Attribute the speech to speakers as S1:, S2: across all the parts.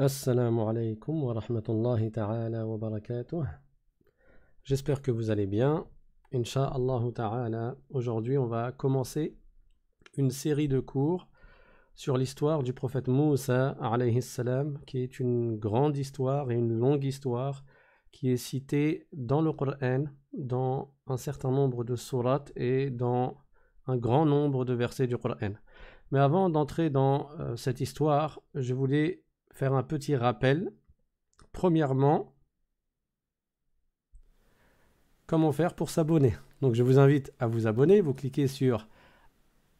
S1: Assalamu alaikum wa rahmatullahi ta'ala wa barakatuh. J'espère que vous allez bien. Inch'Allah ta'ala, aujourd'hui on va commencer une série de cours sur l'histoire du prophète Moussa alayhi salam, qui est une grande histoire et une longue histoire qui est citée dans le Coran, dans un certain nombre de sourates et dans un grand nombre de versets du Coran. Mais avant d'entrer dans euh, cette histoire, je voulais faire un petit rappel. Premièrement, comment faire pour s'abonner. Donc je vous invite à vous abonner, vous cliquez sur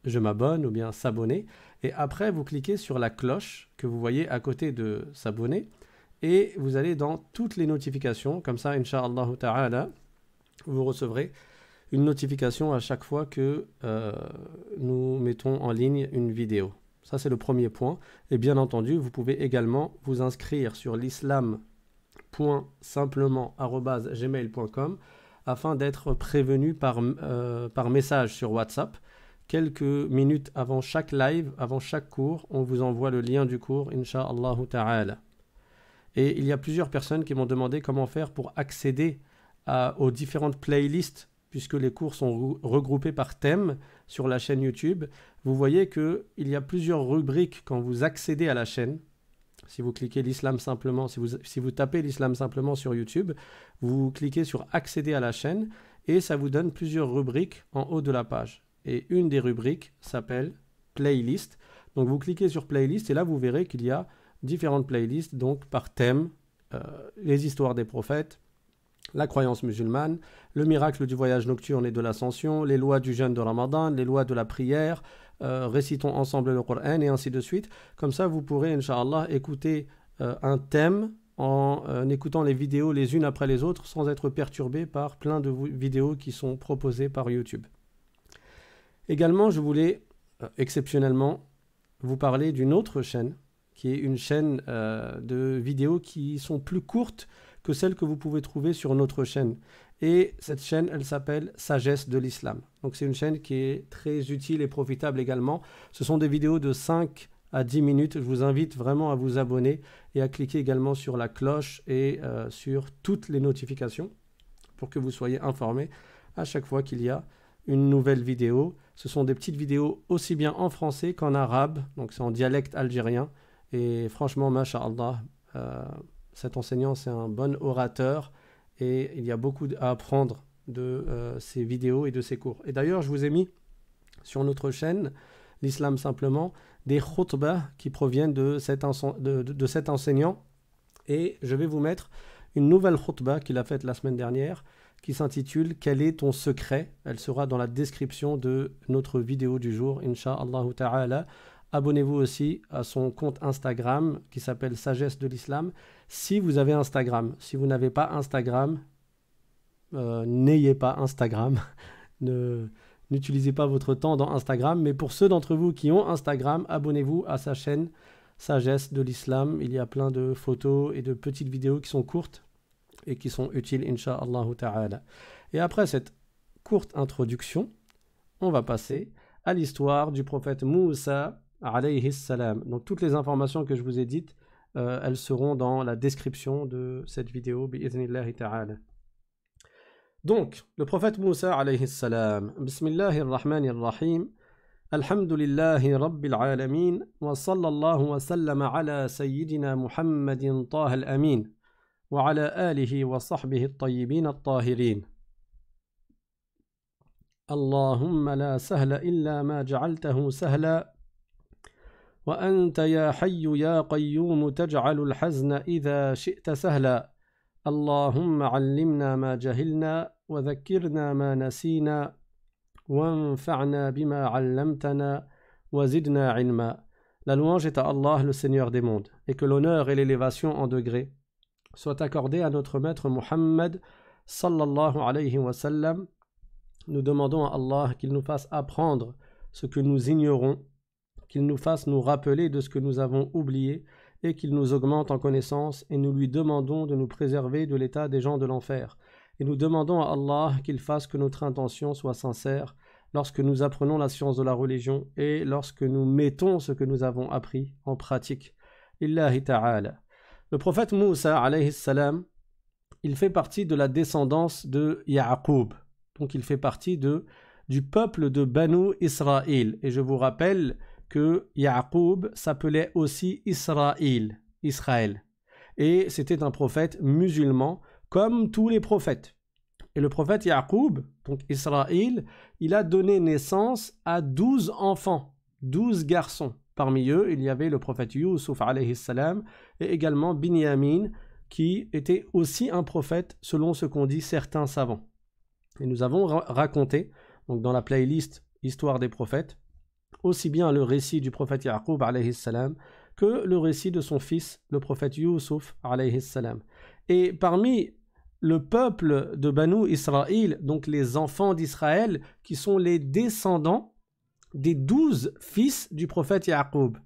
S1: je m'abonne ou bien s'abonner et après vous cliquez sur la cloche que vous voyez à côté de s'abonner et vous allez dans toutes les notifications comme ça inshallah ta'ala vous recevrez une notification à chaque fois que euh, nous mettons en ligne une vidéo. Ça, c'est le premier point. Et bien entendu, vous pouvez également vous inscrire sur l'islam.simplement.gmail.com afin d'être prévenu par, euh, par message sur WhatsApp. Quelques minutes avant chaque live, avant chaque cours, on vous envoie le lien du cours, Inch'Allah Ta'ala. Et il y a plusieurs personnes qui m'ont demandé comment faire pour accéder aux différentes playlists puisque les cours sont regroupés par thème sur la chaîne YouTube. Vous voyez qu'il y a plusieurs rubriques quand vous accédez à la chaîne. Si vous cliquez l'islam simplement, si vous, tapez l'islam simplement sur YouTube, vous cliquez sur accéder à la chaîne et ça vous donne plusieurs rubriques en haut de la page. Et une des rubriques s'appelle playlist. Donc vous cliquez sur playlist et là vous verrez qu'il y a différentes playlists donc par thème, euh, les histoires des prophètes, la croyance musulmane, le miracle du voyage nocturne et de l'ascension, les lois du jeûne de Ramadan, les lois de la prière, euh, récitons ensemble le Coran et ainsi de suite. Comme ça, vous pourrez, Inch'Allah, écouter euh, un thème en euh, écoutant les vidéos les unes après les autres sans être perturbé par plein de vidéos qui sont proposées par YouTube. Également, je voulais exceptionnellement vous parler d'une autre chaîne qui est une chaîne de vidéos qui sont plus courtes que celle que vous pouvez trouver sur notre chaîne. Et cette chaîne, elle s'appelle Sagesse de l'Islam. Donc c'est une chaîne qui est très utile et profitable également. Ce sont des vidéos de 5 à 10 minutes. Je vous invite vraiment à vous abonner et à cliquer également sur la cloche et euh, sur toutes les notifications pour que vous soyez informé à chaque fois qu'il y a une nouvelle vidéo. Ce sont des petites vidéos aussi bien en français qu'en arabe, donc c'est en dialecte algérien. Et franchement, masha'Allah, euh, cet enseignant, c'est un bon orateur et il y a beaucoup à apprendre de euh, ses vidéos et de ses cours. Et d'ailleurs, je vous ai mis sur notre chaîne, l'islam simplement, des khutbah qui proviennent de cet, enseignant. Et je vais vous mettre une nouvelle khutbah qu'il a faite la semaine dernière qui s'intitule Quel est ton secret Elle sera dans la description de notre vidéo du jour, Inch'Allah Ta'ala. Abonnez-vous aussi à son compte Instagram qui s'appelle Sagesse de l'Islam. Si vous avez Instagram, si vous n'avez pas Instagram, euh, n'ayez pas Instagram. n'utilisez pas votre temps dans Instagram. Mais pour ceux d'entre vous qui ont Instagram, abonnez-vous à sa chaîne Sagesse de l'Islam. Il y a plein de photos et de petites vidéos qui sont courtes et qui sont utiles, inshaAllah. Ta'ala. Et après cette courte introduction, on va passer à l'histoire du prophète Moussa alayhi salam. Donc toutes les informations que je vous ai dites, euh, elles seront dans la description de cette vidéo, bi'idhnillahi ta'ala. Donc, le prophète Moussa alayhi salam, Bismillahir Rahmanir Rahim, Alhamdulillahi Rabbil Alamin, wa sallallahu wa sallama ala Sayyidina Muhammadin Taha al-Amin, wa ala alihi wa sahbihi al-tayyibin al-tahirin. Allahumma la sahla illa ma ja'altahu sahla, وأنت يا حي يا قيوم تجعل الحزن إذا شئت سهلا اللهم علمنا ما جهلنا وذكرنا ما نسينا وانفعنا بما علمتنا وزدنا علما La louange est à Allah le Seigneur des mondes, et que l'honneur et l'élévation en degré soient accordés à notre maître Muhammad sallallahu alayhi wa sallam. Nous demandons à Allah qu'il nous fasse apprendre ce que nous ignorons qu'il nous fasse nous rappeler de ce que nous avons oublié, et qu'il nous augmente en connaissance, et nous lui demandons de nous préserver de l'état des gens de l'enfer. Et nous demandons à Allah qu'il fasse que notre intention soit sincère lorsque nous apprenons la science de la religion et lorsque nous mettons ce que nous avons appris en pratique. à Le prophète Moussa, alayhi salam, il fait partie de la descendance de Ya'qub. Donc il fait partie de, du peuple de Banu Israël. Et je vous rappelle que s'appelait aussi Israël, Israël. Et c'était un prophète musulman, comme tous les prophètes. Et le prophète Yaqub, donc Israël, il a donné naissance à douze enfants, douze garçons. Parmi eux, il y avait le prophète Yusuf alayhi salam et également Binyamin qui était aussi un prophète selon ce qu'ont dit certains savants. Et nous avons raconté donc dans la playlist Histoire des prophètes aussi bien le récit du prophète Yaqub alayhi salam que le récit de son fils, le prophète Yusuf alayhi salam. Et parmi le peuple de Banu Israël, donc les enfants d'Israël, qui sont les descendants des douze fils du prophète Yaqub.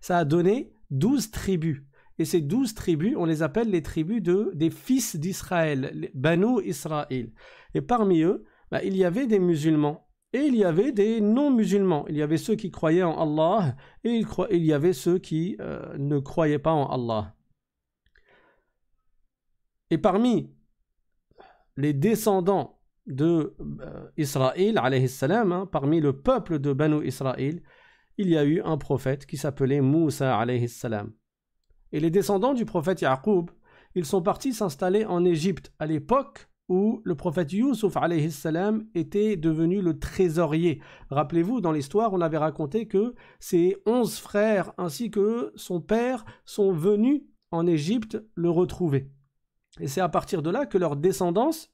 S1: Ça a donné douze tribus. Et ces douze tribus, on les appelle les tribus de, des fils d'Israël, Banu Israël. Et parmi eux, bah, il y avait des musulmans. Et il y avait des non-musulmans. Il y avait ceux qui croyaient en Allah et il, y avait ceux qui euh, ne croyaient pas en Allah. Et parmi les descendants de euh, Israël, alayhi salam, hein, parmi le peuple de Banu Israël, il y a eu un prophète qui s'appelait Moussa alayhi Et les descendants du prophète Yaqub, ils sont partis s'installer en Égypte à l'époque où le prophète Yusuf alayhi salam était devenu le trésorier. Rappelez-vous, dans l'histoire, on avait raconté que ses onze frères ainsi que son père sont venus en Égypte le retrouver. Et c'est à partir de là que leur descendance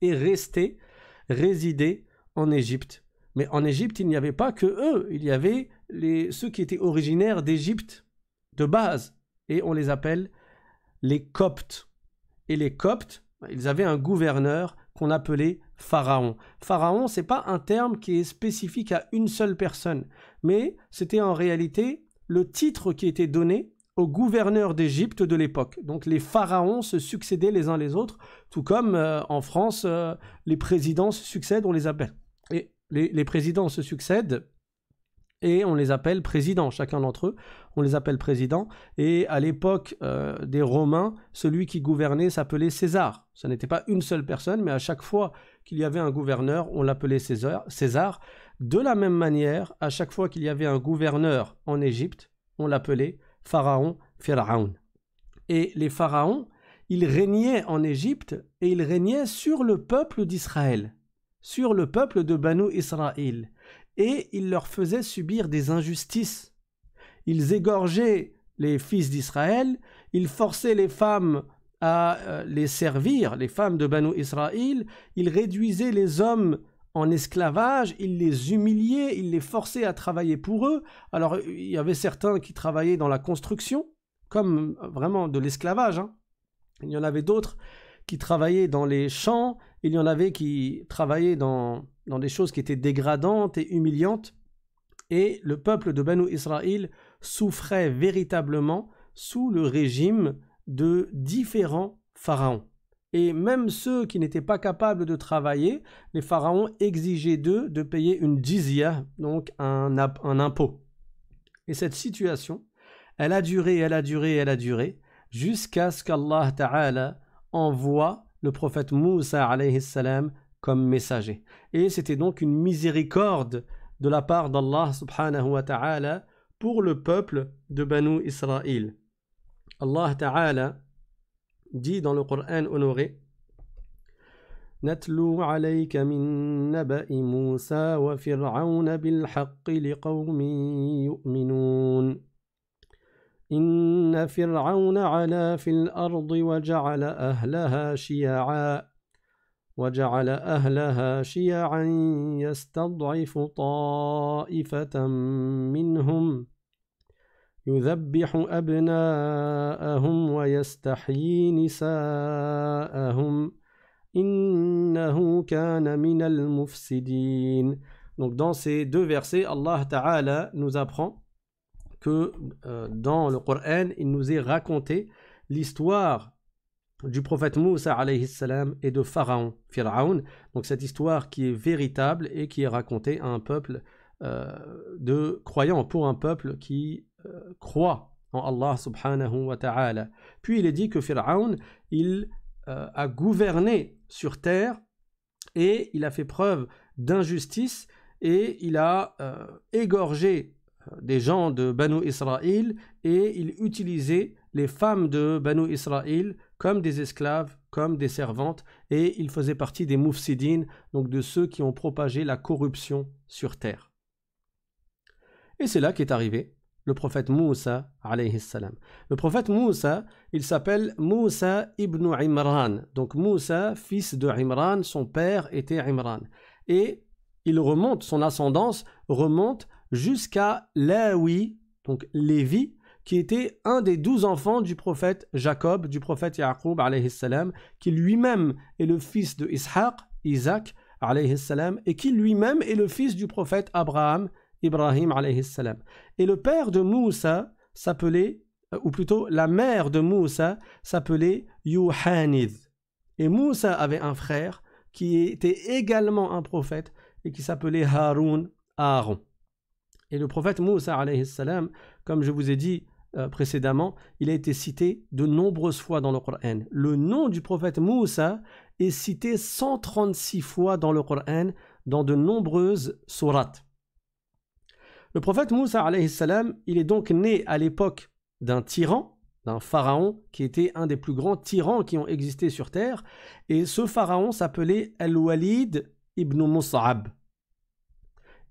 S1: est restée, résidée en Égypte. Mais en Égypte, il n'y avait pas que eux, il y avait ceux qui étaient originaires d'Égypte de base. Et on les appelle les Coptes. Et les Coptes, ils avaient un gouverneur qu'on appelait pharaon. Pharaon, ce n'est pas un terme qui est spécifique à une seule personne, mais c'était en réalité le titre qui était donné au gouverneur d'Égypte de l'époque. Donc les pharaons se succédaient les uns les autres, tout comme euh, en France, euh, les présidents se succèdent, on les appelle. Et les présidents se succèdent et on les appelle présidents, chacun d'entre eux, on les appelle présidents. Et à l'époque euh, des Romains, celui qui gouvernait s'appelait César. Ce n'était pas une seule personne, mais à chaque fois qu'il y avait un gouverneur, on l'appelait César, César. De la même manière, à chaque fois qu'il y avait un gouverneur en Égypte, on l'appelait Pharaon, Pharaon. Et les pharaons, ils régnaient en Égypte et ils régnaient sur le peuple d'Israël, sur le peuple de Banu Israël et il leur faisait subir des injustices. Ils égorgeaient les fils d'Israël, ils forçaient les femmes à euh, les servir, les femmes de Banu Israël, ils réduisaient les hommes en esclavage, ils les humiliaient, ils les forçaient à travailler pour eux. Alors il y avait certains qui travaillaient dans la construction, comme euh, vraiment de l'esclavage. Hein. Il y en avait d'autres qui travaillaient dans les champs, il y en avait qui travaillaient dans, dans des choses qui étaient dégradantes et humiliantes, et le peuple de Banu Israël souffrait véritablement sous le régime de différents pharaons. Et même ceux qui n'étaient pas capables de travailler, les pharaons exigeaient d'eux de payer une jizya, donc un, un impôt. Et cette situation, elle a duré, elle a duré, elle a duré, jusqu'à ce qu'Allah Ta'ala envoie le prophète Moussa alayhi salam comme messager. Et c'était donc une miséricorde de la part d'Allah subhanahu wa ta'ala pour le peuple de Banu Israël. Allah ta'ala dit dans le Coran honoré نتلو عليك من نبأ موسى وفرعون بالحق لقوم في وجعل أهلها شيعا يستضعف طائفة منهم يذبح أبناءهم ويستحيي نساءهم إنه كان من المفسدين Donc dans ces deux versets, Allah Ta'ala nous apprend que euh, dans le Coran, il nous est raconté l'histoire du prophète Moussa alayhi salam et de Pharaon, Firaoun. Donc cette histoire qui est véritable et qui est racontée à un peuple euh, de croyants, pour un peuple qui euh, croit en Allah subhanahu wa ta'ala. Puis il est dit que Firaoun, il euh, a gouverné sur terre et il a fait preuve d'injustice et il a égorgé des gens de Banu Israël et il utilisait les femmes de Banu Israël comme des esclaves, comme des servantes, et il faisait partie des Moufsidines, donc de ceux qui ont propagé la corruption sur terre. Et c'est là qu'est arrivé le prophète Moussa alayhi salam. Le prophète Moussa, il s'appelle Moussa ibn Imran. Donc Moussa, fils de Imran, son père était Imran. Et il remonte, son ascendance remonte jusqu'à Lawi, donc Lévi, qui était un des douze enfants du prophète Jacob, du prophète Yaqub, qui lui-même est le fils de Ishaq, Isaac, salam, et qui lui-même est le fils du prophète Abraham, Ibrahim, salam. Et le père de Moussa s'appelait, euh, ou plutôt la mère de Moussa s'appelait Yuhanid. Et Moussa avait un frère qui était également un prophète et qui s'appelait Haroun Aaron. Et le prophète Moussa, salam, comme je vous ai dit, euh, précédemment, il a été cité de nombreuses fois dans le Coran. Le nom du prophète Moussa est cité 136 fois dans le Coran, dans de nombreuses sourates. Le prophète Moussa, salam, il est donc né à l'époque d'un tyran, d'un pharaon qui était un des plus grands tyrans qui ont existé sur terre, et ce pharaon s'appelait Al-Walid ibn Mus'ab.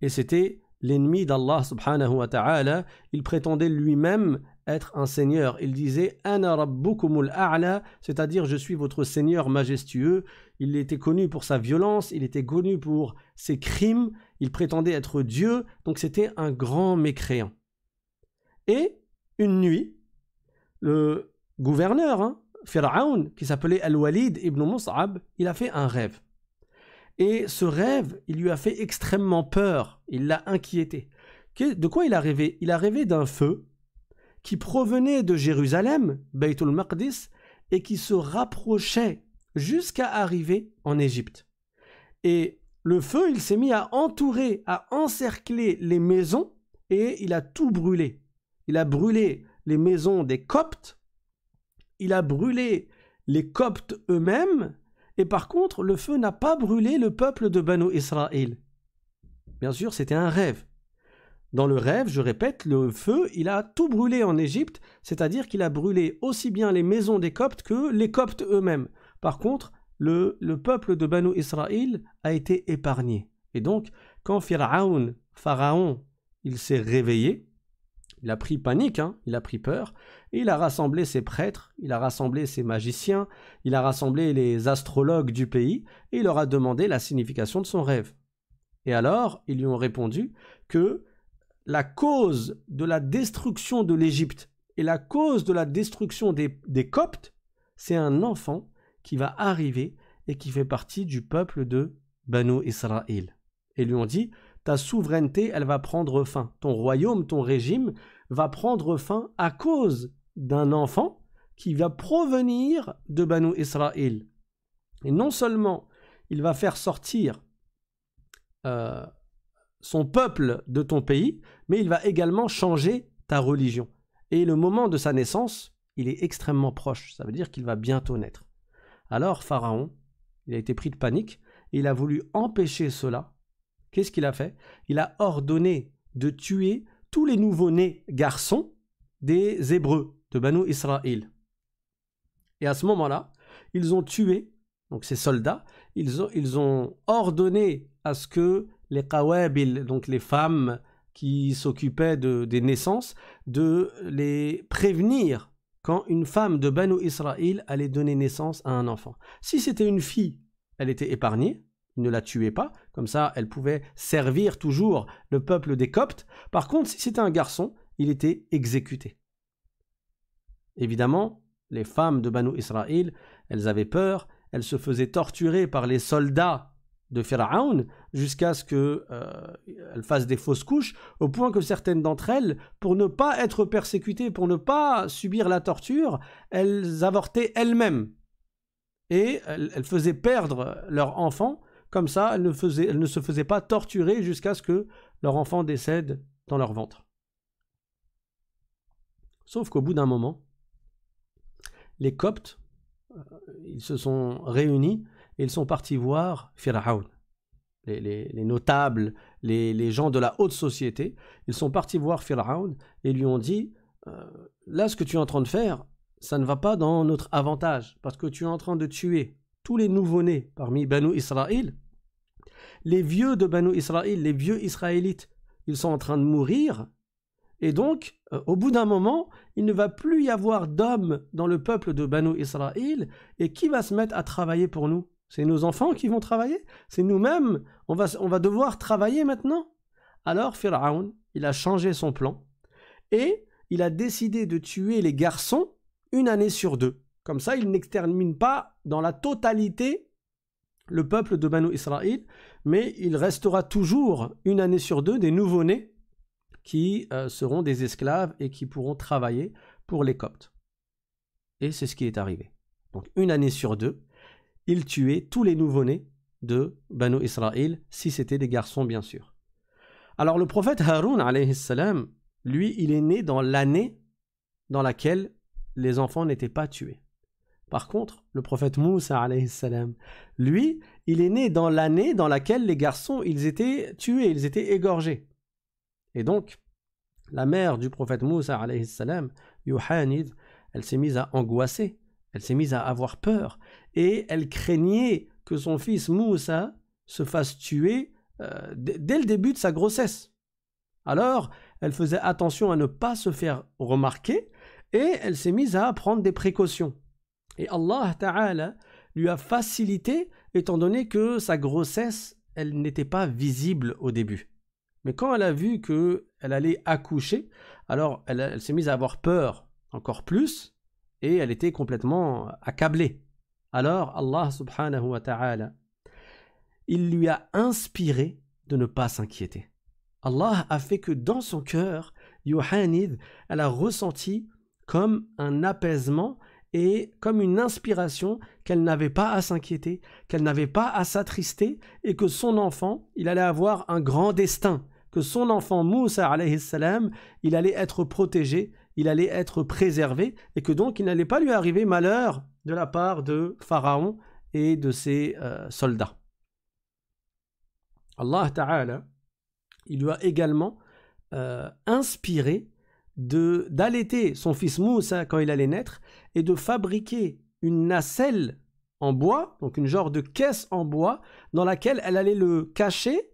S1: Et c'était l'ennemi d'Allah il prétendait lui-même être un seigneur. Il disait Ana c'est-à-dire je suis votre seigneur majestueux. Il était connu pour sa violence, il était connu pour ses crimes, il prétendait être Dieu, donc c'était un grand mécréant. Et une nuit, le gouverneur, hein, Firaoun, qui s'appelait Al-Walid ibn Mus'ab, il a fait un rêve. Et ce rêve, il lui a fait extrêmement peur, il l'a inquiété. De quoi il a rêvé Il a rêvé d'un feu qui provenait de Jérusalem, Beitul Maqdis, et qui se rapprochait jusqu'à arriver en Égypte. Et le feu, il s'est mis à entourer, à encercler les maisons, et il a tout brûlé. Il a brûlé les maisons des Coptes, il a brûlé les Coptes eux-mêmes, et par contre, le feu n'a pas brûlé le peuple de Banu Israël. Bien sûr, c'était un rêve. Dans le rêve, je répète, le feu, il a tout brûlé en Égypte, c'est-à-dire qu'il a brûlé aussi bien les maisons des Coptes que les Coptes eux-mêmes. Par contre, le, peuple de Banu Israël a été épargné. Et donc, quand Pharaon, Pharaon il s'est réveillé, il a pris panique, hein, il a pris peur, il a rassemblé ses prêtres, il a rassemblé ses magiciens, il a rassemblé les astrologues du pays, et il leur a demandé la signification de son rêve. Et alors, ils lui ont répondu que la cause de la destruction de l'Égypte et la cause de la destruction des, Coptes, c'est un enfant qui va arriver et qui fait partie du peuple de Banu Israël. Et lui ont dit, ta souveraineté, elle va prendre fin. Ton royaume, ton régime va prendre fin à cause d'un enfant qui va provenir de Banu Israël. Et non seulement il va faire sortir euh, son peuple de ton pays, mais il va également changer ta religion. Et le moment de sa naissance, il est extrêmement proche, ça veut dire qu'il va bientôt naître. Alors Pharaon, il a été pris de panique, et il a voulu empêcher cela. Qu'est-ce qu'il a fait Il a ordonné de tuer tous les nouveaux nés garçons des Hébreux, de Banu Israël. Et à ce moment-là, ils ont tué, donc ces soldats, ils ont, ordonné à ce que les Qawabil, donc les femmes qui s'occupaient de, des naissances, de les prévenir quand une femme de Banu Israël allait donner naissance à un enfant. Si c'était une fille, elle était épargnée, ils ne la tuaient pas, comme ça elle pouvait servir toujours le peuple des Coptes. Par contre, si c'était un garçon, il était exécuté. Évidemment, les femmes de Banu Israël, elles avaient peur, elles se faisaient torturer par les soldats de Pharaon jusqu'à ce qu'elles euh, fassent des fausses couches, au point que certaines d'entre elles, pour ne pas être persécutées, pour ne pas subir la torture, elles avortaient elles-mêmes. Et elles, faisaient perdre leur enfant, comme ça elles ne, elles ne se faisaient pas torturer jusqu'à ce que leur enfant décède dans leur ventre. Sauf qu'au bout d'un moment, les Coptes, euh, ils se sont réunis et ils sont partis voir Firaoun. Les, notables, les, gens de la haute société, ils sont partis voir Firaoun et lui ont dit euh, Là, ce que tu es en train de faire, ça ne va pas dans notre avantage, parce que tu es en train de tuer tous les nouveau-nés parmi Banu Israël. Les vieux de Banu Israël, les vieux israélites, ils sont en train de mourir et donc, euh, au bout d'un moment, il ne va plus y avoir d'hommes dans le peuple de Banu Israël, et qui va se mettre à travailler pour nous C'est nos enfants qui vont travailler C'est nous-mêmes on va, devoir travailler maintenant Alors Pharaon, il a changé son plan, et il a décidé de tuer les garçons une année sur deux. Comme ça, il n'extermine pas dans la totalité le peuple de Banu Israël, mais il restera toujours une année sur deux des nouveau-nés qui euh, seront des esclaves et qui pourront travailler pour les Coptes. Et c'est ce qui est arrivé. Donc une année sur deux, ils tuaient tous les nouveau-nés de Banu Israël, si c'était des garçons bien sûr. Alors le prophète Haroun, lui, il est né dans l'année dans laquelle les enfants n'étaient pas tués. Par contre, le prophète Moussa, salam, lui, il est né dans l'année dans laquelle les garçons, ils étaient tués, ils étaient égorgés. Et donc, la mère du prophète Moussa, alayhi salam, elle s'est mise à angoisser, elle s'est mise à avoir peur, et elle craignait que son fils Moussa se fasse tuer euh, dès le début de sa grossesse. Alors, elle faisait attention à ne pas se faire remarquer, et elle s'est mise à prendre des précautions. Et Allah Ta'ala lui a facilité, étant donné que sa grossesse, elle n'était pas visible au début. Mais quand elle a vu qu'elle allait accoucher, alors elle, s'est mise à avoir peur encore plus et elle était complètement accablée. Alors Allah subhanahu wa ta'ala, il lui a inspiré de ne pas s'inquiéter. Allah a fait que dans son cœur, Yohanid, elle a ressenti comme un apaisement et comme une inspiration qu'elle n'avait pas à s'inquiéter, qu'elle n'avait pas à s'attrister, et que son enfant, il allait avoir un grand destin, que son enfant Moussa, salam, il allait être protégé, il allait être préservé, et que donc il n'allait pas lui arriver malheur de la part de Pharaon et de ses euh, soldats. Allah Ta'ala, il lui a également euh, inspiré d'allaiter son fils Moussa quand il allait naître et de fabriquer une nacelle en bois, donc une genre de caisse en bois dans laquelle elle allait le cacher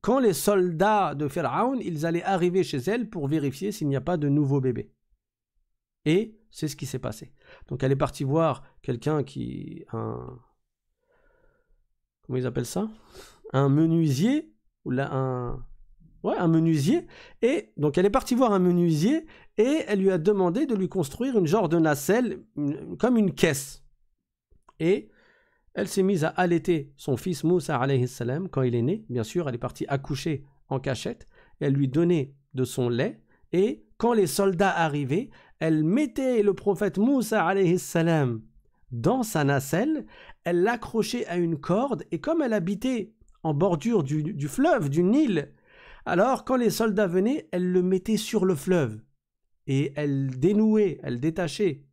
S1: quand les soldats de Pharaon, ils allaient arriver chez elle pour vérifier s'il n'y a pas de nouveau bébé. Et c'est ce qui s'est passé. Donc elle est partie voir quelqu'un qui un comment ils appellent ça Un menuisier ou là un un menuisier. Et donc elle est partie voir un menuisier et elle lui a demandé de lui construire une genre de nacelle, comme une caisse. Et elle s'est mise à allaiter son fils Moussa alayhi salam quand il est né. Bien sûr, elle est partie accoucher en cachette. elle lui donnait de son lait. Et quand les soldats arrivaient, elle mettait le prophète Moussa alayhi salam dans sa nacelle. Elle l'accrochait à une corde. Et comme elle habitait en bordure du fleuve, du Nil, alors, quand les soldats venaient, elle le mettait sur le fleuve. Et elle dénouait, elle détachait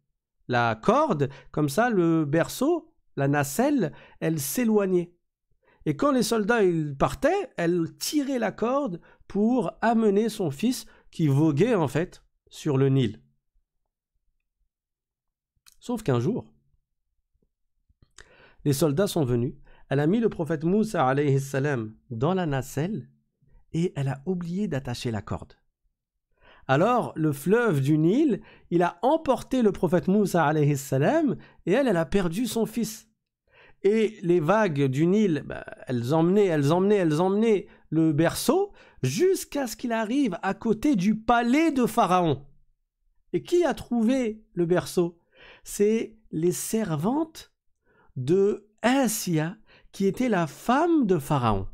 S1: la corde, comme ça le berceau, la nacelle, elle s'éloignait. Et quand les soldats ils partaient, elle tirait la corde pour amener son fils qui voguait en fait sur le Nil. Sauf qu'un jour, les soldats sont venus, elle a mis le prophète Moussa salam dans la nacelle et elle a oublié d'attacher la corde. Alors, le fleuve du Nil, il a emporté le prophète Moussa alayhi salam et elle, elle a perdu son fils. Et les vagues du Nil, bah, elles emmenaient, elles emmenaient, elles emmenaient le berceau jusqu'à ce qu'il arrive à côté du palais de Pharaon. Et qui a trouvé le berceau C'est les servantes de Asia, qui était la femme de Pharaon.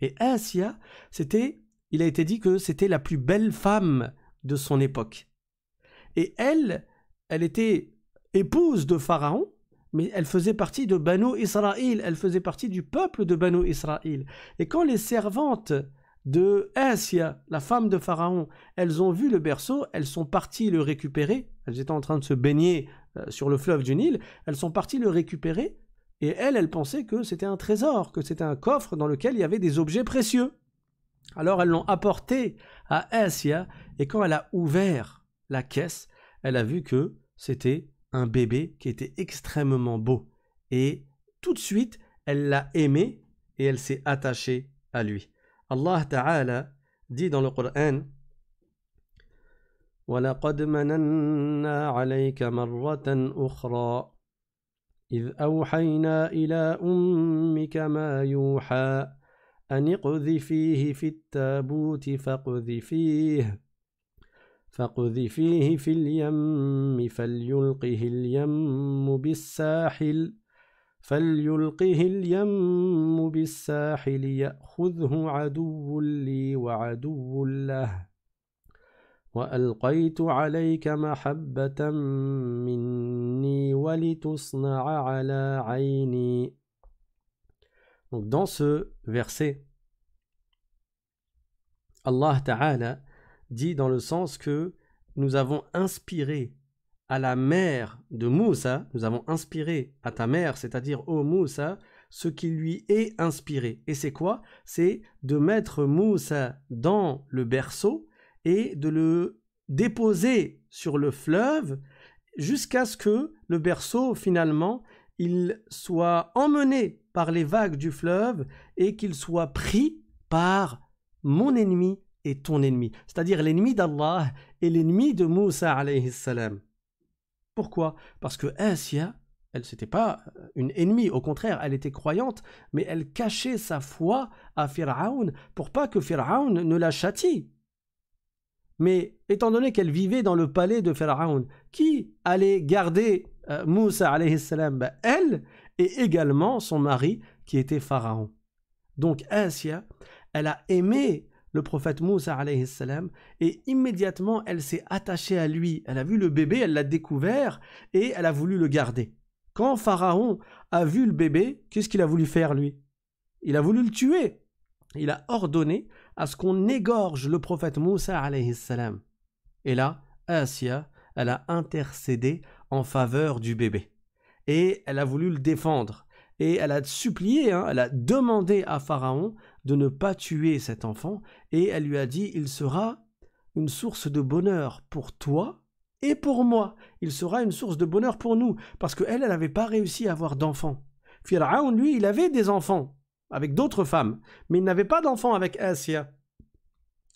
S1: Et Asia, c'était, il a été dit que c'était la plus belle femme de son époque. Et elle, elle était épouse de Pharaon, mais elle faisait partie de Banu Israël, elle faisait partie du peuple de Banu Israël. Et quand les servantes de Asia, la femme de Pharaon, elles ont vu le berceau, elles sont parties le récupérer, elles étaient en train de se baigner euh, sur le fleuve du Nil, elles sont parties le récupérer et elle, elle pensait que c'était un trésor, que c'était un coffre dans lequel il y avait des objets précieux. Alors elles l'ont apporté à Asia, et quand elle a ouvert la caisse, elle a vu que c'était un bébé qui était extrêmement beau. Et tout de suite, elle l'a aimé et elle s'est attachée à lui. Allah Ta'ala dit dans le Coran وَلَقَدْ مَنَنَّا عَلَيْكَ مَرَّةً إذ أوحينا إلى أمك ما يوحى أن اقذفيه في التابوت فاقذفيه فاقذفيه في اليم فليلقه اليم بالساحل فليلقه اليم بالساحل يأخذه عدو لي وعدو له Donc dans ce verset, Allah Ta'ala dit dans le sens que nous avons inspiré à la mère de Moussa, nous avons inspiré à ta mère, c'est-à-dire au Moussa, ce qui lui est inspiré. Et c'est quoi C'est de mettre Moussa dans le berceau et de le déposer sur le fleuve jusqu'à ce que le berceau finalement il soit emmené par les vagues du fleuve et qu'il soit pris par mon ennemi et ton ennemi, c'est-à-dire l'ennemi d'Allah et l'ennemi de Moussa alayhi salam. Pourquoi Parce que sien elle n'était pas une ennemie, au contraire, elle était croyante, mais elle cachait sa foi à Pharaon pour pas que Pharaon ne la châtie. Mais étant donné qu'elle vivait dans le palais de Pharaon, qui allait garder euh, Moussa alayhi salam ben, Elle et également son mari qui était Pharaon. Donc ainsi, hein, elle a aimé le prophète Moussa alayhi salam et immédiatement elle s'est attachée à lui. Elle a vu le bébé, elle l'a découvert et elle a voulu le garder. Quand Pharaon a vu le bébé, qu'est-ce qu'il a voulu faire lui Il a voulu le tuer. Il a ordonné à ce qu'on égorge le prophète Moussa alayhi salam. Et là, Asia, elle a intercédé en faveur du bébé. Et elle a voulu le défendre. Et elle a supplié, hein, elle a demandé à Pharaon de ne pas tuer cet enfant. Et elle lui a dit, il sera une source de bonheur pour toi et pour moi. Il sera une source de bonheur pour nous. Parce qu'elle, elle n'avait pas réussi à avoir d'enfants. Pharaon, lui, il avait des enfants avec d'autres femmes, mais il n'avait pas d'enfant avec Asia.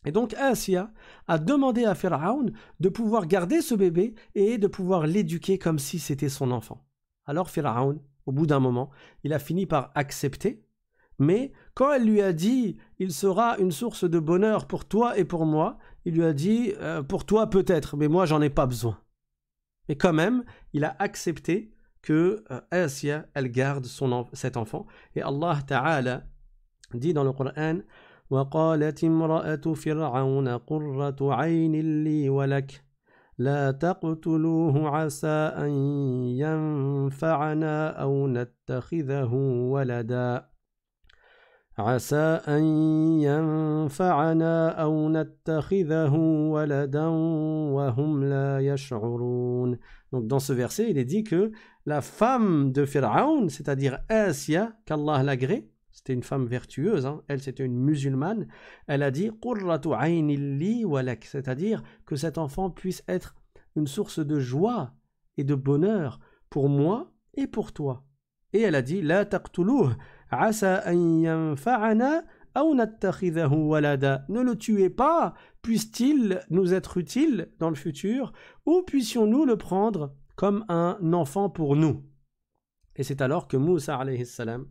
S1: Et donc Asia a demandé à Pharaon de pouvoir garder ce bébé et de pouvoir l'éduquer comme si c'était son enfant. Alors Pharaon, au bout d'un moment, il a fini par accepter, mais quand elle lui a dit il sera une source de bonheur pour toi et pour moi, il lui a dit euh, pour toi peut-être, mais moi j'en ai pas besoin. Et quand même, il a accepté que Asya elle garde son, cet enfant. Et Allah Ta'ala dit dans le Coran وقالت امرأة فرعون قرة عين لي ولك لا تقتلوه عسى أن ينفعنا أو نتخذه ولدا عسى أن ينفعنا أو نتخذه ولدا وهم لا يشعرون Donc dans ce verset, il est dit que la femme de Pharaon, c'est-à-dire Asia, qu'Allah l'agré, c'était une femme vertueuse, hein, elle c'était une musulmane, elle a dit c'est-à-dire que cet enfant puisse être une source de joie et de bonheur pour moi et pour toi. Et elle a dit La asa an ne le tuez pas, puisse-t-il nous être utile dans le futur, ou puissions-nous le prendre comme un enfant pour nous. Et c'est alors que Moussa alayhi salam,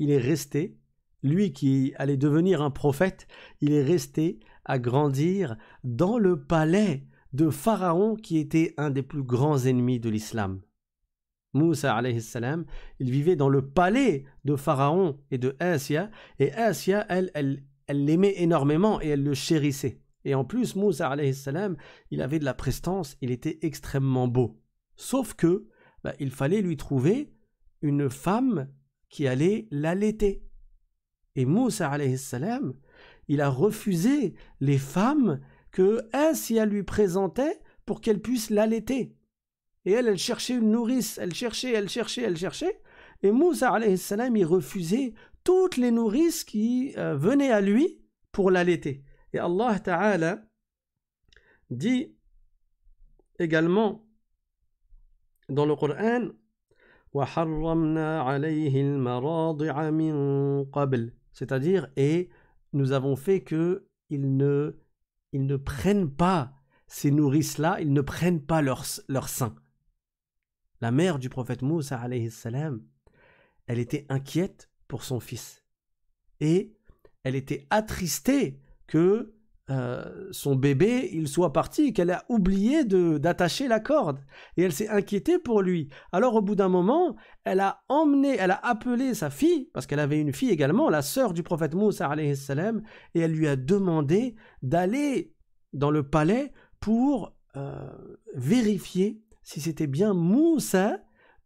S1: il est resté, lui qui allait devenir un prophète, il est resté à grandir dans le palais de Pharaon qui était un des plus grands ennemis de l'islam. Moussa alayhi salam, il vivait dans le palais de Pharaon et de Asia, et Asia, elle, elle l'aimait énormément et elle le chérissait. Et en plus, Moussa salam, il avait de la prestance, il était extrêmement beau. Sauf que, bah, il fallait lui trouver une femme qui allait l'allaiter. Et Moussa salam, il a refusé les femmes que elle lui présentait pour qu'elle puisse l'allaiter. Et elle, elle cherchait une nourrice, elle cherchait, elle cherchait, elle cherchait. Et Moussa salam, il refusait toutes les nourrices qui euh, venaient à lui pour l'allaiter. Et Allah Ta'ala dit également dans le Coran c'est-à-dire et nous avons fait que ils ne prennent pas ces nourrices là ils ne prennent pas leur sein la mère du prophète Moussa elle était inquiète pour son fils et elle était attristée que euh, son bébé, il soit parti, qu'elle a oublié d'attacher la corde. Et elle s'est inquiétée pour lui. Alors au bout d'un moment, elle a emmené, elle a appelé sa fille, parce qu'elle avait une fille également, la sœur du prophète Moussa, et elle lui a demandé d'aller dans le palais pour euh, vérifier si c'était bien Moussa,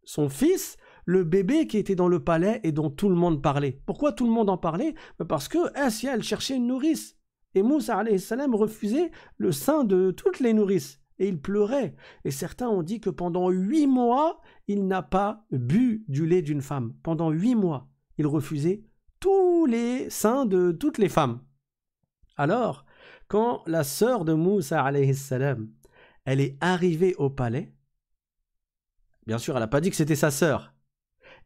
S1: son fils, le bébé qui était dans le palais et dont tout le monde parlait. Pourquoi tout le monde en parlait Parce que ainsi eh, elle cherchait une nourrice. Et Moussa salam refusait le sein de toutes les nourrices et il pleurait. Et certains ont dit que pendant huit mois, il n'a pas bu du lait d'une femme. Pendant huit mois, il refusait tous les seins de toutes les femmes. Alors, quand la sœur de Moussa salam, elle est arrivée au palais, bien sûr, elle n'a pas dit que c'était sa sœur.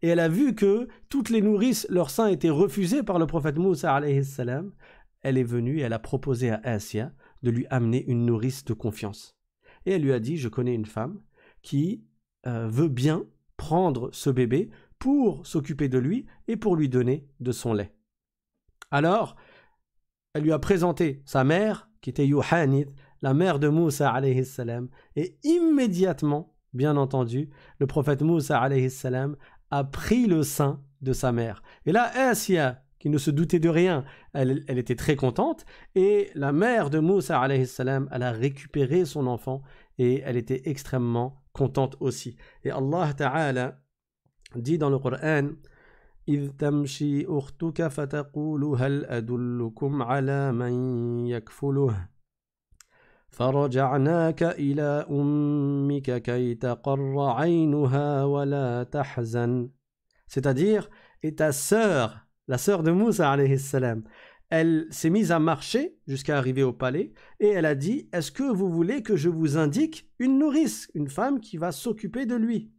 S1: Et elle a vu que toutes les nourrices, leur sein étaient refusés par le prophète Moussa salam elle est venue et elle a proposé à Asia de lui amener une nourrice de confiance. Et elle lui a dit, je connais une femme qui euh, veut bien prendre ce bébé pour s'occuper de lui et pour lui donner de son lait. Alors, elle lui a présenté sa mère, qui était Yohanit, la mère de Moussa alayhi salam, et immédiatement, bien entendu, le prophète Moussa alayhi salam a pris le sein de sa mère. Et là, Asia il ne se doutait de rien. Elle, était très contente. Et la mère de Moussa, salam, elle a récupéré son enfant et elle était extrêmement contente aussi. Et Allah Ta'ala dit dans le Coran C'est-à-dire, et ta sœur la sœur de Moussa, salam, elle s'est mise à marcher jusqu'à arriver au palais et elle a dit Est-ce que vous voulez que je vous indique une nourrice, une femme qui va s'occuper de lui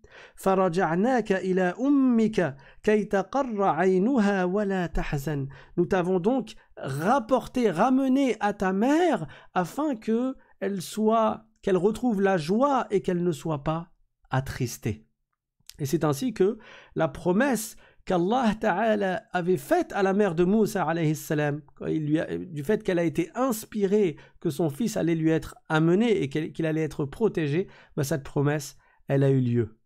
S1: Nous t'avons donc rapporté, ramené à ta mère afin que elle soit, qu'elle retrouve la joie et qu'elle ne soit pas attristée. Et c'est ainsi que la promesse qu'Allah Ta'ala avait faite à la mère de Moussa alayhi salam, du fait qu'elle a été inspirée que son fils allait lui être amené et qu'il allait être protégé, bah, cette promesse, elle a eu lieu.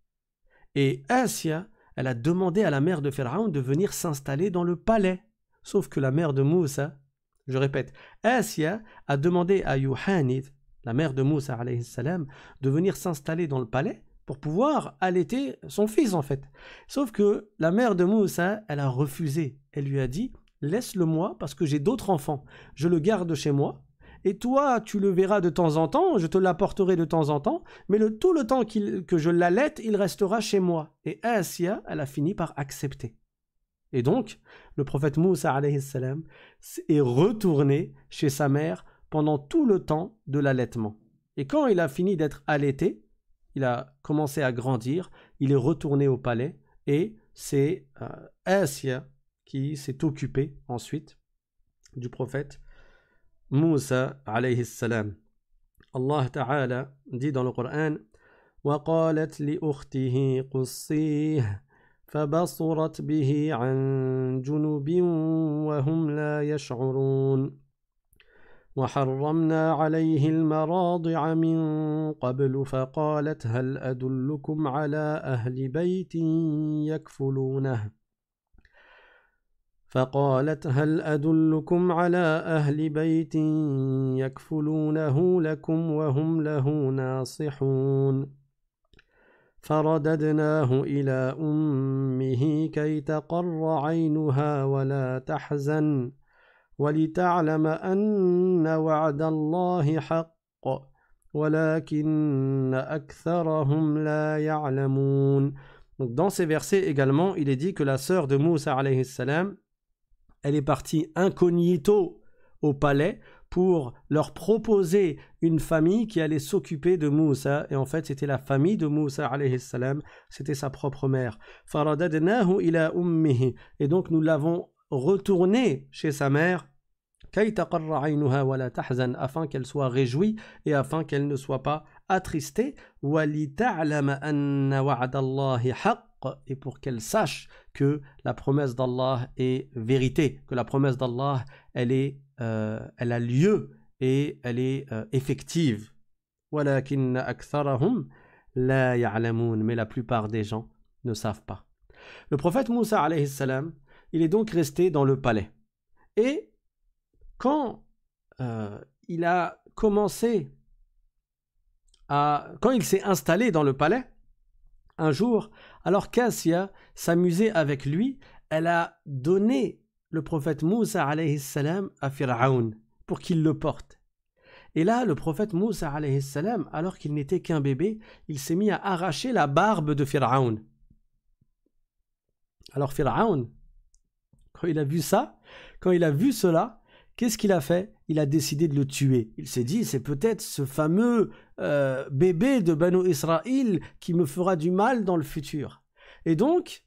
S1: Et Asia, elle a demandé à la mère de Pharaon de venir s'installer dans le palais. Sauf que la mère de Moussa, je répète, Asia a demandé à Yuhannid, la mère de Moussa alayhi salam, de venir s'installer dans le palais, pour pouvoir allaiter son fils en fait. Sauf que la mère de Moussa, elle a refusé. Elle lui a dit Laisse-le-moi parce que j'ai d'autres enfants. Je le garde chez moi. Et toi, tu le verras de temps en temps, je te l'apporterai de temps en temps, mais tout le temps que je l'allaite, il restera chez moi. Et Asiya, elle a fini par accepter. Et donc, le prophète Moussa salam, est retourné chez sa mère pendant tout le temps de l'allaitement. Et quand il a fini d'être allaité, il a commencé à grandir, il est retourné au palais et c'est euh, qui s'est occupé ensuite du prophète Moussa alayhi salam. Allah Ta'ala dit dans le Coran وقالت لأخته قصيه فبصرت به عن جنوب وهم لا يشعرون وحرمنا عليه المراضع من قبل فقالت هل أدلكم على أهل بيت يكفلونه فقالت هل أدلكم على أهل بيت يكفلونه لكم وهم له ناصحون فرددناه إلى أمه كي تقر عينها ولا تحزن dans ces versets également, il est dit que la sœur de Moussa salam, elle est partie incognito au palais pour leur proposer une famille qui allait s'occuper de Moussa. Et en fait, c'était la famille de Moussa, alayhi salam, c'était sa propre mère. Et donc, nous l'avons retourné chez sa mère, afin qu'elle soit réjouie et afin qu'elle ne soit pas attristée et pour qu'elle sache que la promesse d'Allah est vérité que la promesse d'Allah elle est euh, elle a lieu et elle est euh, effective mais la plupart des gens ne savent pas le prophète Moussa il est donc resté dans le palais et quand euh, il a commencé à. Quand il s'est installé dans le palais, un jour, alors Cassia s'amusait avec lui, elle a donné le prophète Moussa alayhi salam à pour qu'il le porte. Et là, le prophète Moussa alayhi salam, alors qu'il n'était qu'un bébé, il s'est mis à arracher la barbe de Fira'oun. Alors Pharaon, quand il a vu ça, quand il a vu cela, Qu'est-ce qu'il a fait Il a décidé de le tuer. Il s'est dit, c'est peut-être ce fameux euh, bébé de Banu Israël qui me fera du mal dans le futur. Et donc,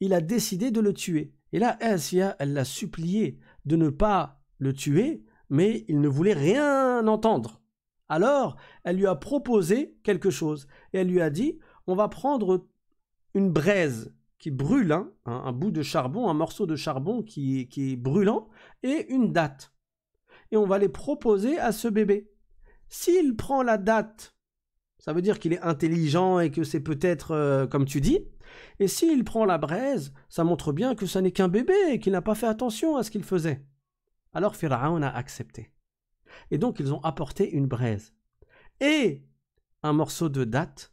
S1: il a décidé de le tuer. Et là, Asya, elle l'a supplié de ne pas le tuer, mais il ne voulait rien entendre. Alors, elle lui a proposé quelque chose. Et elle lui a dit, on va prendre une braise qui brûle, hein, un bout de charbon, un morceau de charbon qui, qui est brûlant, et une date. Et on va les proposer à ce bébé. S'il prend la date, ça veut dire qu'il est intelligent et que c'est peut-être euh, comme tu dis. Et s'il prend la braise, ça montre bien que ça n'est qu'un bébé et qu'il n'a pas fait attention à ce qu'il faisait. Alors Pharaon a accepté. Et donc ils ont apporté une braise et un morceau de date.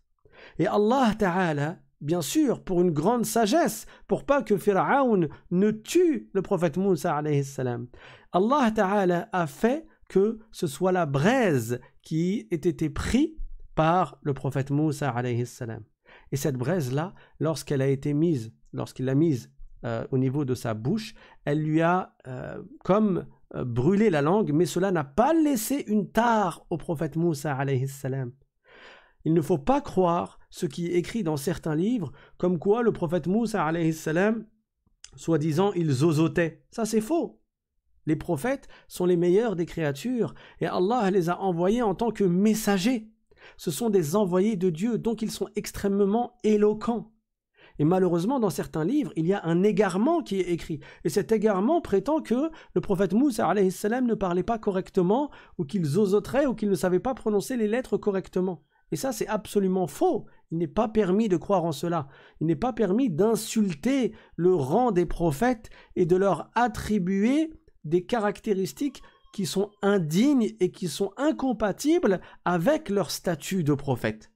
S1: Et Allah Ta'ala bien sûr, pour une grande sagesse, pour pas que Pharaon ne tue le prophète Moussa alayhi salam. Allah Ta'ala a fait que ce soit la braise qui ait été prise par le prophète Moussa alayhi salam. Et cette braise-là, lorsqu'elle a été mise, lorsqu'il l'a mise euh, au niveau de sa bouche, elle lui a euh, comme euh, brûlé la langue, mais cela n'a pas laissé une tare au prophète Moussa alayhi salam. Il ne faut pas croire ce qui est écrit dans certains livres, comme quoi le prophète Moussa, alayhi salam, soi-disant, il zozotait. Ça, c'est faux. Les prophètes sont les meilleurs des créatures et Allah les a envoyés en tant que messagers. Ce sont des envoyés de Dieu, donc ils sont extrêmement éloquents. Et malheureusement, dans certains livres, il y a un égarement qui est écrit. Et cet égarement prétend que le prophète Moussa ne parlait pas correctement, ou qu'il zozoterait, ou qu'il ne savait pas prononcer les lettres correctement. Et ça, c'est absolument faux. Il n'est pas permis de croire en cela. Il n'est pas permis d'insulter le rang des prophètes et de leur attribuer des caractéristiques qui sont indignes et qui sont incompatibles avec leur statut de prophète.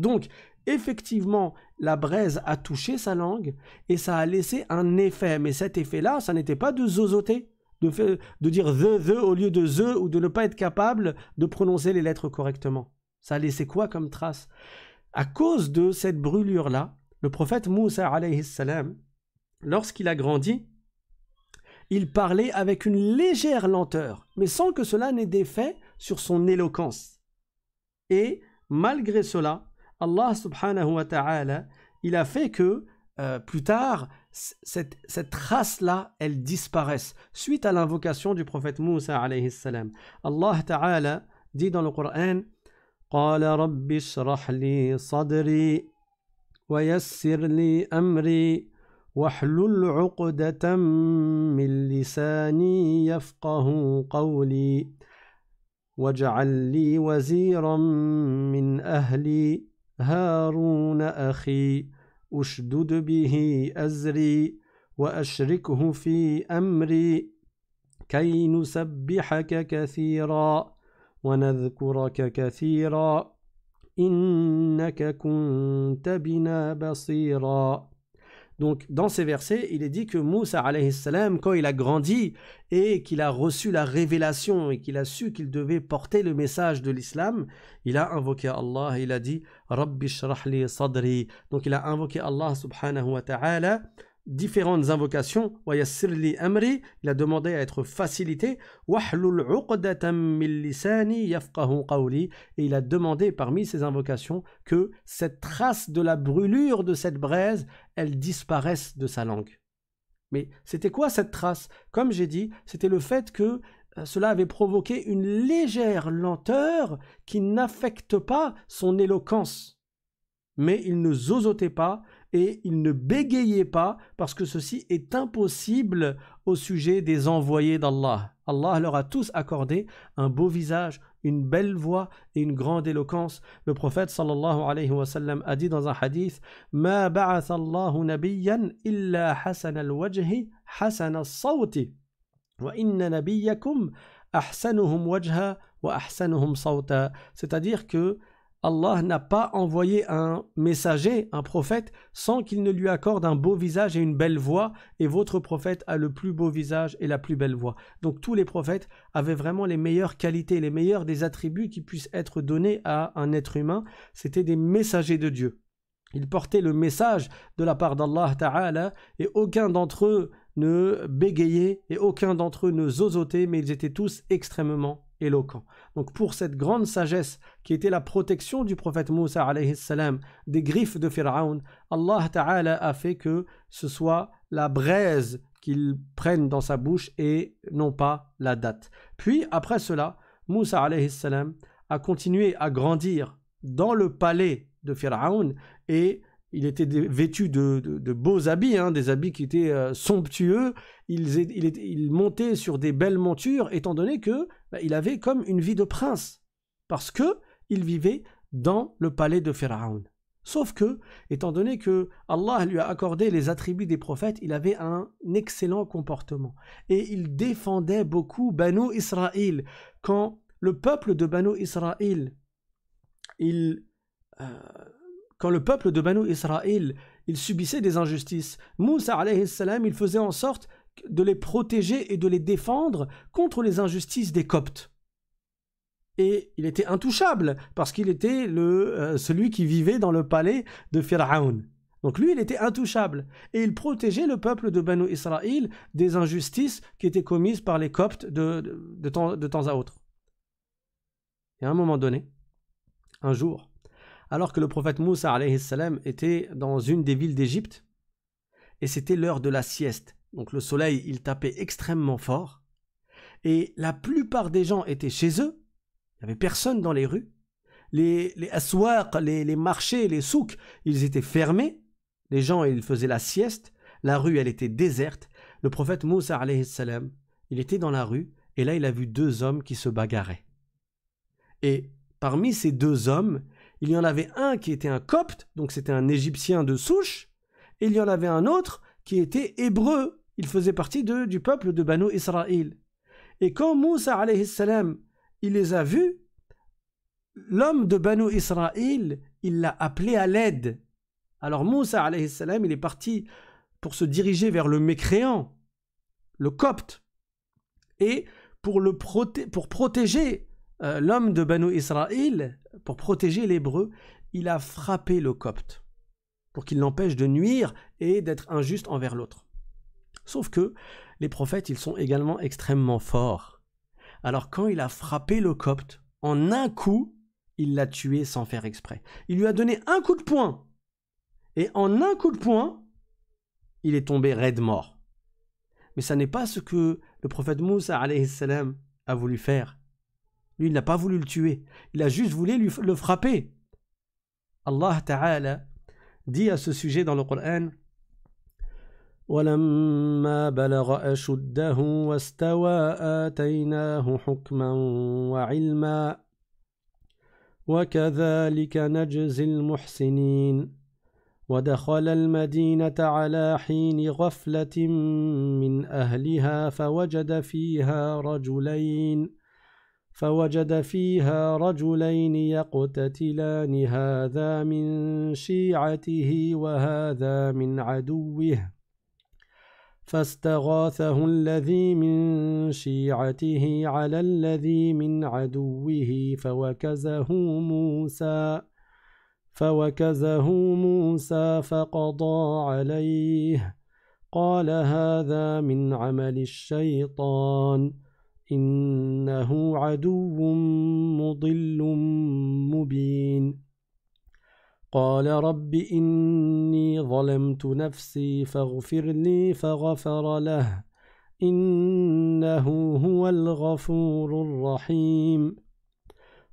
S1: Donc, effectivement, la braise a touché sa langue et ça a laissé un effet. Mais cet effet-là, ça n'était pas de zozoter, de, de dire the, the au lieu de the ou de ne pas être capable de prononcer les lettres correctement. Ça a laissé quoi comme trace À cause de cette brûlure-là, le prophète Moussa alayhi salam, lorsqu'il a grandi, il parlait avec une légère lenteur, mais sans que cela n'ait d'effet sur son éloquence. Et malgré cela, Allah subhanahu wa ta'ala, il a fait que euh, plus tard, cette, trace là elle disparaisse suite à l'invocation du prophète Moussa Allah dit dans le Coran قال رب اشرح لي صدري ويسر لي أمري واحلل عقدة من لساني يفقه قولي واجعل لي وزيرا من أهلي هارون أخي أشدد به أزري وأشركه في أمري كي نسبحك كثيرا Donc, dans ces versets, il est dit que Moussa, salam, quand il a grandi et qu'il a reçu la révélation et qu'il a su qu'il devait porter le message de l'islam, il a invoqué Allah il a dit Rabbi shrahli sadri. Donc, il a invoqué Allah subhanahu wa ta'ala différentes invocations. il a demandé à être facilité. Et il a demandé parmi ces invocations que cette trace de la brûlure de cette braise, elle disparaisse de sa langue. Mais c'était quoi cette trace Comme j'ai dit, c'était le fait que euh, cela avait provoqué une légère lenteur qui n'affecte pas son éloquence. Mais il ne zozotait pas, et il ne bégayaient pas parce que ceci est impossible au sujet des envoyés d'Allah. Allah leur a tous accordé un beau visage, une belle voix et une grande éloquence. Le prophète sallallahu alayhi wa sallam a dit dans un hadith illa hasan al-wajhi wa ahsanuhum wajha wa ahsanuhum C'est-à-dire que Allah n'a pas envoyé un messager, un prophète, sans qu'il ne lui accorde un beau visage et une belle voix, et votre prophète a le plus beau visage et la plus belle voix. Donc tous les prophètes avaient vraiment les meilleures qualités, les meilleurs des attributs qui puissent être donnés à un être humain, C'étaient des messagers de Dieu. Ils portaient le message de la part d'Allah Ta'ala, et aucun d'entre eux ne bégayait, et aucun d'entre eux ne zozotait, mais ils étaient tous extrêmement éloquent. Donc pour cette grande sagesse qui était la protection du prophète Moussa alayhi salam des griffes de Pharaon, Allah Ta'ala a fait que ce soit la braise qu'il prenne dans sa bouche et non pas la date. Puis après cela, Moussa alayhi salam a continué à grandir dans le palais de Pharaon et il était vêtu de, beaux habits, hein, des habits qui étaient euh, somptueux. Il, montait sur des belles montures, étant donné que bah, il avait comme une vie de prince, parce que il vivait dans le palais de Pharaon. Sauf que, étant donné que Allah lui a accordé les attributs des prophètes, il avait un excellent comportement. Et il défendait beaucoup Banu Israël. Quand le peuple de Banu Israël, il, euh, quand le peuple de Banu Israël, il subissait des injustices, Moussa alayhi salam, il faisait en sorte de les protéger et de les défendre contre les injustices des Coptes. Et il était intouchable parce qu'il était le, euh, celui qui vivait dans le palais de Pharaon. Donc lui, il était intouchable. Et il protégeait le peuple de Banu Israël des injustices qui étaient commises par les Coptes de, temps, de temps à autre. Et à un moment donné, un jour, alors que le prophète Moussa salam était dans une des villes d'Égypte et c'était l'heure de la sieste. Donc le soleil, il tapait extrêmement fort et la plupart des gens étaient chez eux. Il n'y avait personne dans les rues. Les, les les, marchés, les souks, ils étaient fermés. Les gens, ils faisaient la sieste. La rue, elle était déserte. Le prophète Moussa salam, il était dans la rue et là, il a vu deux hommes qui se bagarraient. Et parmi ces deux hommes, il y en avait un qui était un copte, donc c'était un Égyptien de souche, et il y en avait un autre qui était hébreu. Il faisait partie de, du peuple de Banu Israël. Et quand Moussa alayhi salam, il les a vus, l'homme de Banu Israël, il l'a appelé à l'aide. Alors Moussa alayhi salam, il est parti pour se diriger vers le mécréant, le copte, et pour, le pour protéger euh, l'homme de Banu Israël, pour protéger l'hébreu, il a frappé le copte pour qu'il l'empêche de nuire et d'être injuste envers l'autre. Sauf que les prophètes, ils sont également extrêmement forts. Alors quand il a frappé le copte, en un coup, il l'a tué sans faire exprès. Il lui a donné un coup de poing. Et en un coup de poing, il est tombé raide mort. Mais ça n'est pas ce que le prophète Moussa a voulu faire. Lui, il n'a pas voulu le tuer. Il a juste voulu lui, le frapper. Allah Ta'ala dit à ce sujet dans le Coran ولما بلغ أشده واستوى آتيناه حكما وعلما وكذلك نجزي المحسنين ودخل المدينة على حين غفلة من أهلها فوجد فيها رجلين فوجد فيها رجلين يقتتلان هذا من شيعته وهذا من عدوه فاستغاثه الذي من شيعته على الذي من عدوه فوكزه موسى فوكزه موسى فقضى عليه قال هذا من عمل الشيطان إنه عدو مضل مبين قال رب إني ظلمت نفسي فاغفر لي فغفر له إنه هو الغفور الرحيم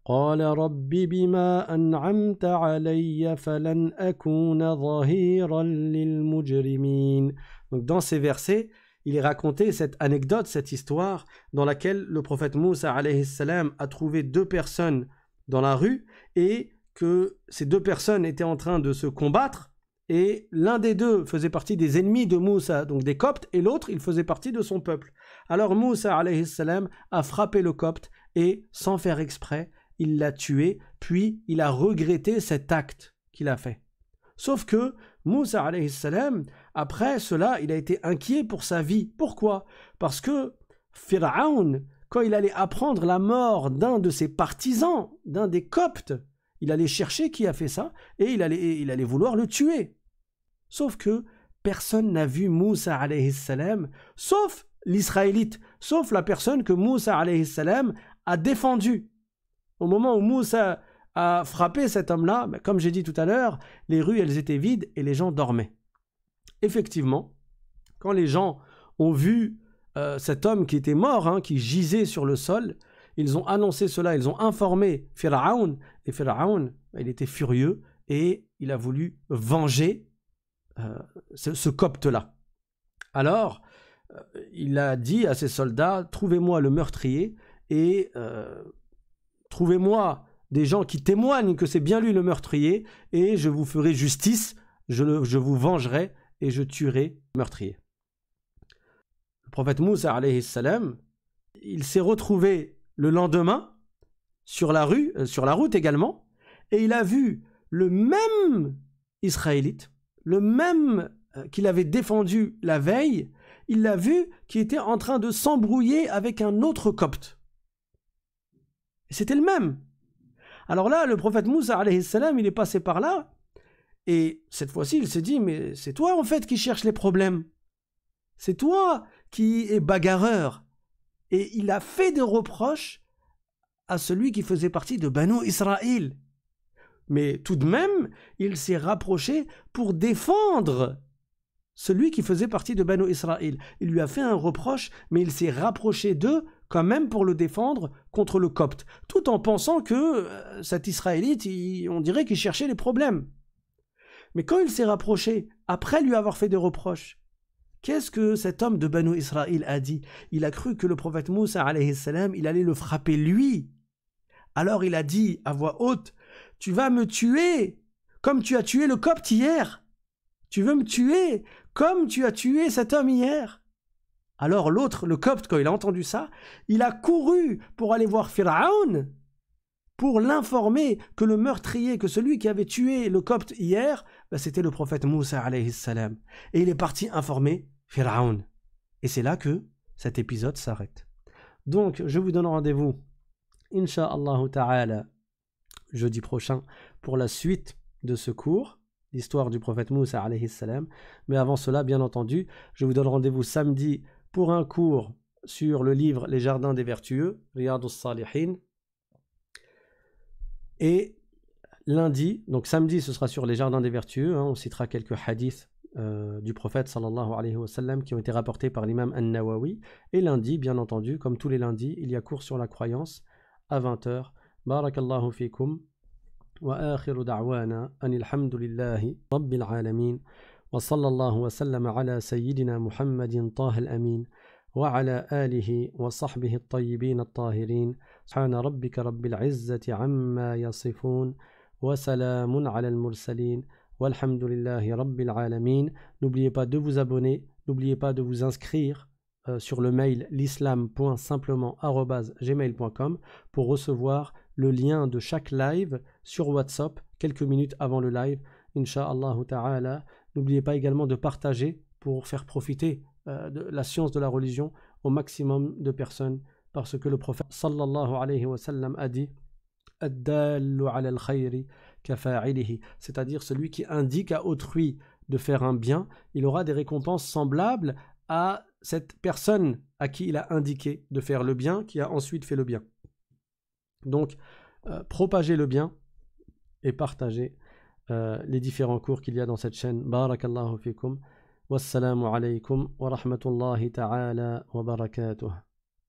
S1: قال رب بما أنعمت علي فلن أكون ظهيرا للمجرمين Donc dans ces versets, il est raconté cette anecdote, cette histoire, dans laquelle le prophète Moussa salam a trouvé deux personnes dans la rue et que ces deux personnes étaient en train de se combattre et l'un des deux faisait partie des ennemis de Moussa, donc des Coptes, et l'autre, il faisait partie de son peuple. Alors Moussa salam a frappé le Copte et, sans faire exprès, il l'a tué, puis il a regretté cet acte qu'il a fait. Sauf que Moussa salam après cela, il a été inquiet pour sa vie. Pourquoi Parce que Pharaon, quand il allait apprendre la mort d'un de ses partisans, d'un des Coptes, il allait chercher qui a fait ça et il allait, vouloir le tuer. Sauf que personne n'a vu Moussa alayhi salam, sauf l'Israélite, sauf la personne que Moussa alayhi salam a défendue. Au moment où Moussa a frappé cet homme-là, ben, comme j'ai dit tout à l'heure, les rues elles étaient vides et les gens dormaient effectivement, quand les gens ont vu euh, cet homme qui était mort, hein, qui gisait sur le sol, ils ont annoncé cela, ils ont informé Pharaon, et Pharaon, bah, il était furieux, et il a voulu venger euh, ce, copte-là. Alors, euh, il a dit à ses soldats, trouvez-moi le meurtrier, et trouvez-moi des gens qui témoignent que c'est bien lui le meurtrier, et je vous ferai justice, je vous vengerai et je tuerai le meurtrier. Le prophète Moussa, salam, il s'est retrouvé le lendemain sur la rue, euh, sur la route également, et il a vu le même Israélite, le même euh, qu'il avait défendu la veille, il l'a vu qui était en train de s'embrouiller avec un autre copte. C'était le même. Alors là, le prophète Moussa, salam, il est passé par là, et cette fois-ci, il s'est dit, mais c'est toi en fait qui cherches les problèmes. C'est toi qui es bagarreur. Et il a fait des reproches à celui qui faisait partie de Banu Israël. Mais tout de même, il s'est rapproché pour défendre celui qui faisait partie de Banu Israël. Il lui a fait un reproche, mais il s'est rapproché d'eux quand même pour le défendre contre le copte, tout en pensant que euh, cet Israélite, on dirait qu'il cherchait les problèmes. Mais quand il s'est rapproché, après lui avoir fait des reproches, qu'est-ce que cet homme de Banu Israël a dit Il a cru que le prophète Moussa, salam, il allait le frapper lui. Alors il a dit à voix haute, tu vas me tuer, comme tu as tué le copte hier. Tu veux me tuer, comme tu as tué cet homme hier. Alors l'autre, le copte, quand il a entendu ça, il a couru pour aller voir Pharaon pour l'informer que le meurtrier, que celui qui avait tué le copte hier, bah, c'était le prophète Moussa alayhi salam. Et il est parti informer Pharaon. Et c'est là que cet épisode s'arrête. Donc, je vous donne rendez-vous, Inch'Allah ta'ala, jeudi prochain, pour la suite de ce cours, l'histoire du prophète Moussa alayhi salam. Mais avant cela, bien entendu, je vous donne rendez-vous samedi pour un cours sur le livre Les Jardins des Vertueux, Riyadus Salihin, et lundi, donc samedi, ce sera sur les jardins des vertus. Hein, on citera quelques hadiths euh, du prophète sallallahu alayhi wa sallam qui ont été rapportés par l'imam An-Nawawi. Et lundi, bien entendu, comme tous les lundis, il y a cours sur la croyance à 20h. Barakallahu fikum. rabbil anilhamdulillahi wa sallallahu wa رب العالمين وصلى الله وسلم على wa ala alihi wa وعلى wa وصحبه الطيبين tahirin N'oubliez pas de vous abonner, n'oubliez pas de vous inscrire euh, sur le mail l'islam.simplement.gmail.com pour recevoir le lien de chaque live sur WhatsApp quelques minutes avant le live, incha'Allah ta'ala. N'oubliez pas également de partager pour faire profiter euh, de la science de la religion au maximum de personnes parce que le prophète sallallahu alayhi wa sallam a dit c'est-à-dire celui qui indique à autrui de faire un bien, il aura des récompenses semblables à cette personne à qui il a indiqué de faire le bien, qui a ensuite fait le bien. Donc, euh, propagez le bien et partagez euh, les différents cours qu'il y a dans cette chaîne. Barakallahu fikum. Wassalamu alaykum wa rahmatullahi ta'ala wa barakatuh.